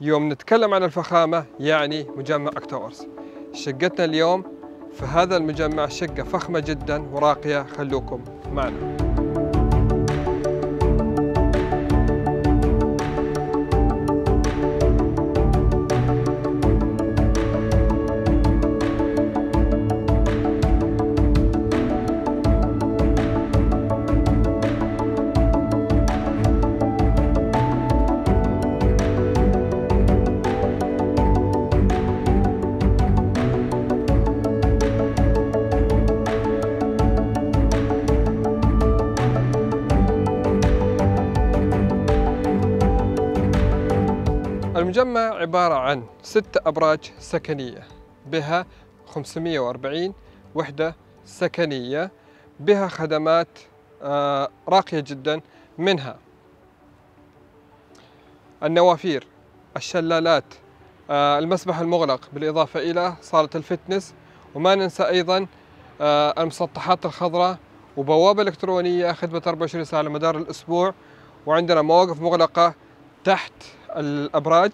يوم نتكلم عن الفخامة يعني مجمع أكتورس شقتنا اليوم في هذا المجمع شقة فخمة جدا وراقية خلوكم معنا المجمع عبارة عن ست أبراج سكنية بها 540 وحدة سكنية بها خدمات آه، راقية جدا منها النوافير الشلالات آه، المسبح المغلق بالإضافة إلى صالة الفتنس وما ننسى أيضا آه، المسطحات الخضراء وبوابة إلكترونية خدمة 24 ساعة على مدار الأسبوع وعندنا مواقف مغلقة تحت الأبراج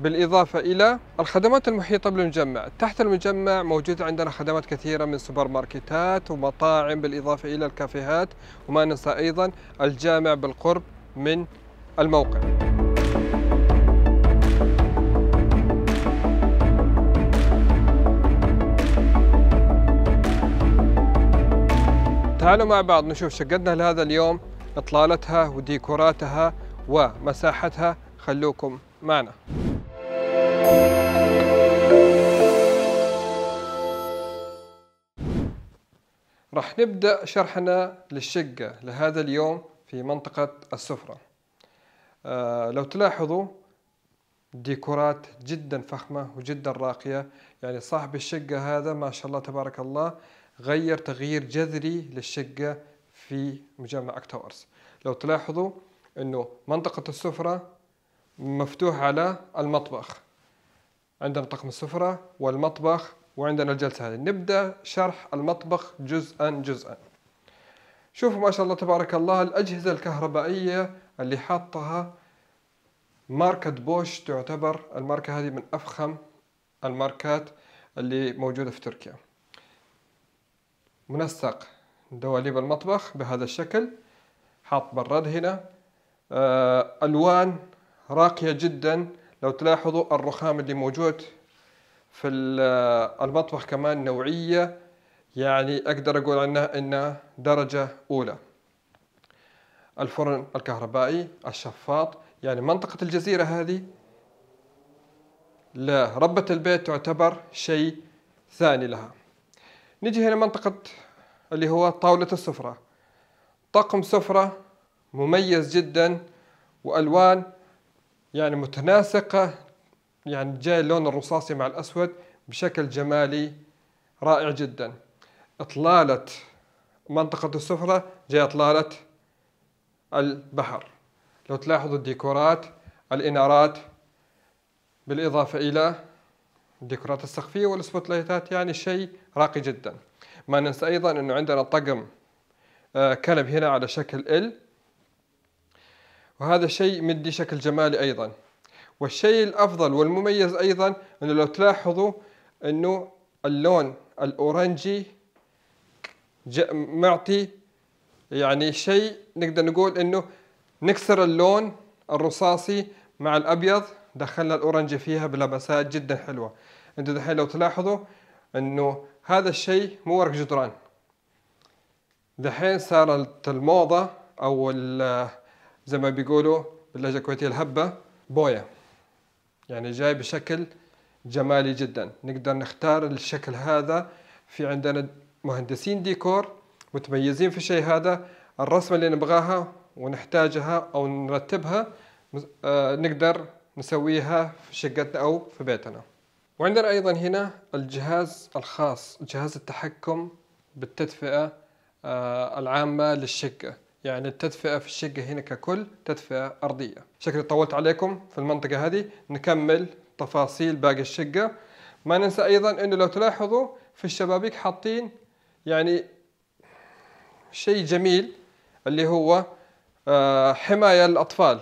بالإضافة إلى الخدمات المحيطة بالمجمع تحت المجمع موجوده عندنا خدمات كثيرة من سوبر ماركتات ومطاعم بالإضافة إلى الكافيهات وما ننسى أيضا الجامع بالقرب من الموقع تعالوا مع بعض نشوف شقتنا لهذا اليوم إطلالتها وديكوراتها ومساحتها خلوكم معنا رح نبدأ شرحنا للشقة لهذا اليوم في منطقة السفرة آه لو تلاحظوا ديكورات جدا فخمة وجدا راقية يعني صاحب الشقة هذا ما شاء الله تبارك الله غير تغيير جذري للشقة في مجمع أكتاورز لو تلاحظوا أنه منطقة السفرة مفتوح على المطبخ عندنا طقم السفرة والمطبخ وعندنا الجلسة هذه نبدأ شرح المطبخ جزءا جزءا شوفوا ما شاء الله تبارك الله الأجهزة الكهربائية اللي حاطها ماركة بوش تعتبر الماركة هذه من أفخم الماركات اللي موجودة في تركيا منسق دواليب المطبخ بهذا الشكل حاط براد هنا آه، ألوان راقية جدا لو تلاحظوا الرخام اللي موجود في المطبخ كمان نوعية يعني أقدر أقول عنها إنها درجة أولى الفرن الكهربائي الشفاط يعني منطقة الجزيرة هذه لا ربة البيت تعتبر شيء ثاني لها نجي هنا منطقة اللي هو طاولة السفرة طقم سفرة مميز جدا وألوان يعني متناسقة يعني جاي اللون الرصاصي مع الأسود بشكل جمالي رائع جدا إطلالة منطقة السفرة جاي إطلالة البحر لو تلاحظوا الديكورات الإنارات بالإضافة إلى الديكورات السقفية والسبوتلايتات يعني شيء راقي جدا ما ننسى أيضا أنه عندنا طقم آه، كلب هنا على شكل ال وهذا شيء مدي شكل جمالي أيضا والشيء الأفضل والمميز أيضا أنه لو تلاحظوا أنه اللون الأورنجي معطي يعني شيء نقدر نقول أنه نكسر اللون الرصاصي مع الأبيض دخلنا الأورنجي فيها بلمسات جدا حلوة أنتوا دحين لو تلاحظوا أنه هذا الشيء مو ورق جدران دحين صارت الموضة أو ال زي ما بيقولوا باللهجة الكويتية الهبة بويا يعني جاي بشكل جمالي جدا نقدر نختار الشكل هذا في عندنا مهندسين ديكور متميزين في الشيء هذا الرسمة اللي نبغاها ونحتاجها أو نرتبها آه، نقدر نسويها في شقتنا أو في بيتنا وعندنا أيضا هنا الجهاز الخاص جهاز التحكم بالتدفئة آه، العامة للشقة يعني التدفئة في الشقة هنا ككل تدفئة أرضية شكرا طولت عليكم في المنطقة هذه نكمل تفاصيل باقي الشقة ما ننسى أيضا أنه لو تلاحظوا في الشبابيك حاطين يعني شيء جميل اللي هو آه، حماية للأطفال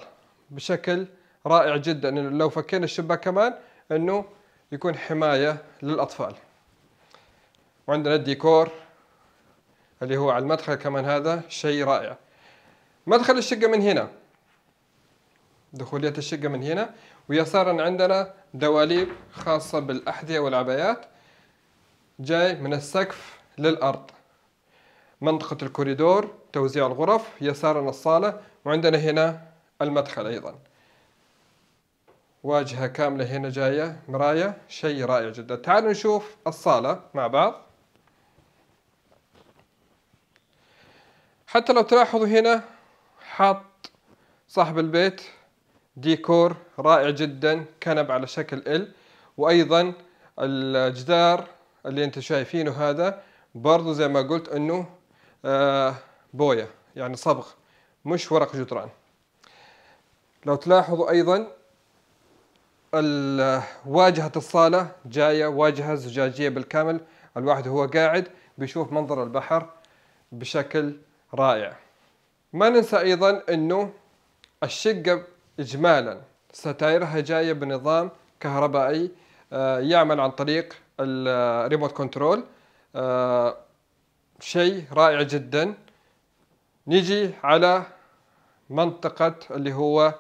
بشكل رائع جدا لو فكينا الشباك كمان أنه يكون حماية للأطفال وعندنا الديكور اللي هو على المدخل كمان هذا شيء رائع مدخل الشقة من هنا دخولية الشقة من هنا ويسارا عندنا دواليب خاصة بالأحذية والعبايات جاي من السقف للأرض منطقة الكوريدور توزيع الغرف يسارا الصالة وعندنا هنا المدخل أيضا واجهة كاملة هنا جاية مراية شيء رائع جدا تعالوا نشوف الصالة مع بعض حتى لو تلاحظوا هنا حاط صاحب البيت ديكور رائع جدا كنب على شكل ال وايضا الجدار اللي انتم شايفينه هذا برضو زي ما قلت انه آه، بويه يعني صبغ مش ورق جدران لو تلاحظوا ايضا واجهة الصالة جاية واجهة زجاجية بالكامل الواحد وهو قاعد بيشوف منظر البحر بشكل رائع ما ننسى أيضا أنه الشقة إجمالا ستايرها جاية بنظام كهربائي آه، يعمل عن طريق الريموت كنترول آه، آه، شيء رائع جدا نيجي على منطقة اللي هو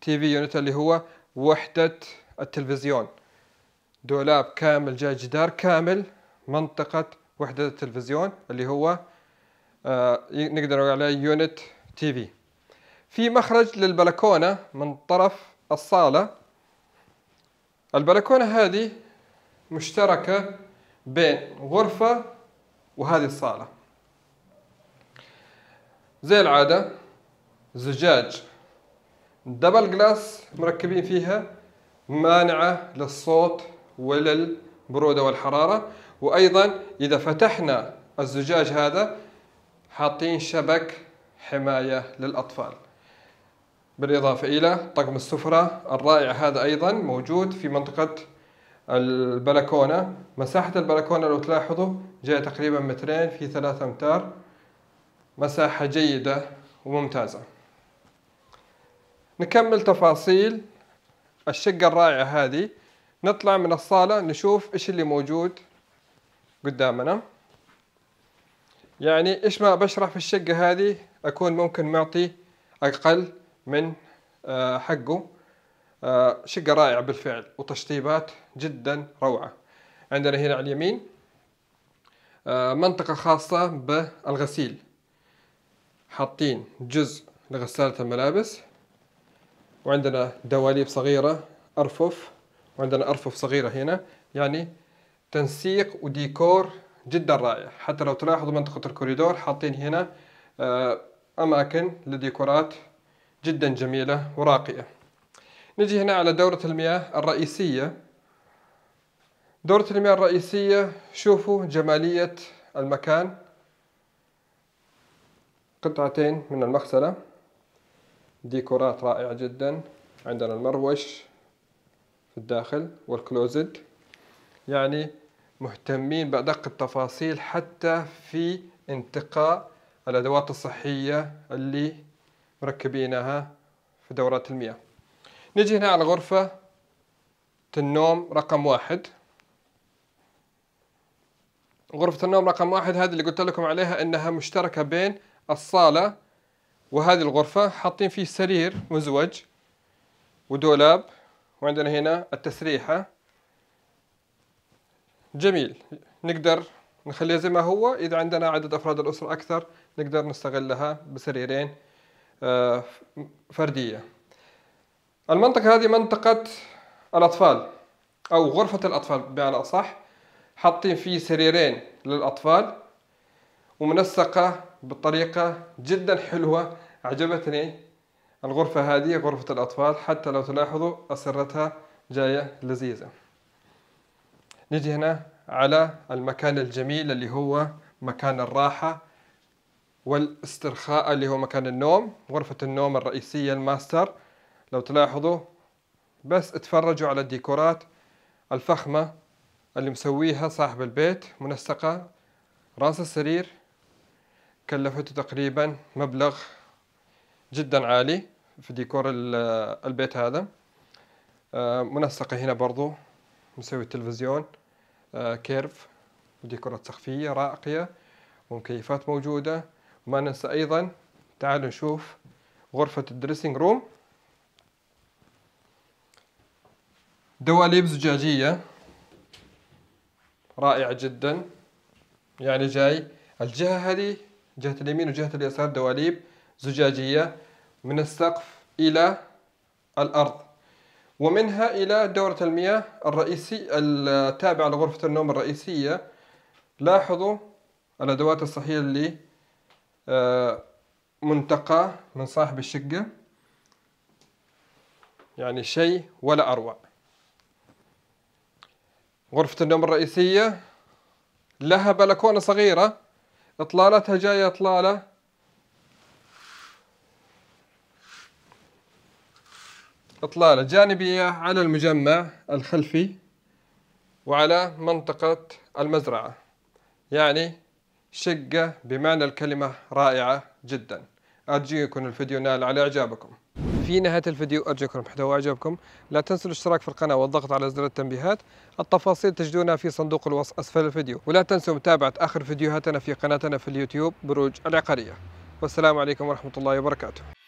تي في يونت اللي هو وحدة التلفزيون دولاب كامل جاي جدار كامل منطقة وحدة التلفزيون اللي هو آه، نقدر نقول عليه يونت تي في في مخرج للبلكونه من طرف الصاله البلكونه هذه مشتركه بين غرفه وهذه الصاله زي العاده زجاج دبل جلاس مركبين فيها مانعه للصوت وللبروده والحراره وايضا اذا فتحنا الزجاج هذا حاطين شبك حماية للأطفال بالإضافة إلى طقم السفرة الرائع هذا أيضا موجود في منطقة البلكونة مساحة البلكونة لو تلاحظوا جاية تقريبا مترين في ثلاثة أمتار مساحة جيدة وممتازة نكمل تفاصيل الشقة الرائعة هذه نطلع من الصالة نشوف إيش اللي موجود قدامنا يعني ايش ما بشرح في الشقة هذه اكون ممكن معطي اقل من آه، حقه آه، شقة رائعة بالفعل وتشطيبات جدا روعة عندنا هنا على اليمين آه، منطقة خاصة بالغسيل حاطين جزء لغسالة الملابس وعندنا دواليب صغيرة أرفف وعندنا أرفف صغيرة هنا يعني تنسيق وديكور جدا رائع حتى لو تلاحظوا منطقة الكوريدور حاطين هنا آه، أماكن لديكورات جدا جميلة وراقية نجي هنا على دورة المياه الرئيسية دورة المياه الرئيسية شوفوا جمالية المكان قطعتين من المغسلة ديكورات رائعة جدا عندنا المروش في الداخل والكلوزد يعني مهتمين بأدق التفاصيل حتى في انتقاء الأدوات الصحية اللي مركبينها في دورات المياه نجي هنا على غرفة النوم رقم واحد غرفة النوم رقم واحد هذه اللي قلت لكم عليها انها مشتركة بين الصالة وهذه الغرفة حاطين فيه سرير مزوج ودولاب وعندنا هنا التسريحة جميل نقدر نخليها زي ما هو إذا عندنا عدد أفراد الأسرة أكثر نقدر نستغلها بسريرين آه، فردية المنطقة هذه منطقة الأطفال أو غرفة الأطفال بمعنى أصح حاطين فيه سريرين للأطفال ومنسقة بطريقة جدا حلوة عجبتني الغرفة هذه غرفة الأطفال حتى لو تلاحظوا أسرتها جاية لذيذة نجي هنا على المكان الجميل اللي هو مكان الراحة والاسترخاء اللي هو مكان النوم غرفة النوم الرئيسية الماستر لو تلاحظوا بس اتفرجوا على الديكورات الفخمة اللي مسويها صاحب البيت منسقة راس السرير كلفته تقريبا مبلغ جدا عالي في ديكور البيت هذا آه، منسقة هنا برضو مسوي التلفزيون آه، كيرف وديكورات سخفية راقية ومكيفات موجودة وما ننسى أيضا تعالوا نشوف غرفة الدريسنج روم دواليب زجاجية رائعة جدا يعني جاي الجهة هذه جهة اليمين وجهة اليسار دواليب زجاجية من السقف إلى الأرض ومنها إلى دورة المياه الرئيسي التابعة لغرفة النوم الرئيسية لاحظوا الأدوات الصحية اللي آه، منتقاة من صاحب الشقة يعني شيء ولا أروع غرفة النوم الرئيسية لها بلكونة صغيرة إطلالتها جاية إطلالة إطلالة جانبية على المجمع الخلفي وعلى منطقة المزرعة يعني شقة بمعنى الكلمة رائعة جدا أرجو يكون الفيديو نال على إعجابكم في نهاية الفيديو أرجو يكون محتوى إعجابكم لا تنسوا الاشتراك في القناة والضغط على زر التنبيهات التفاصيل تجدونها في صندوق الوصف أسفل الفيديو ولا تنسوا متابعة آخر فيديوهاتنا في قناتنا في اليوتيوب بروج العقارية والسلام عليكم ورحمة الله وبركاته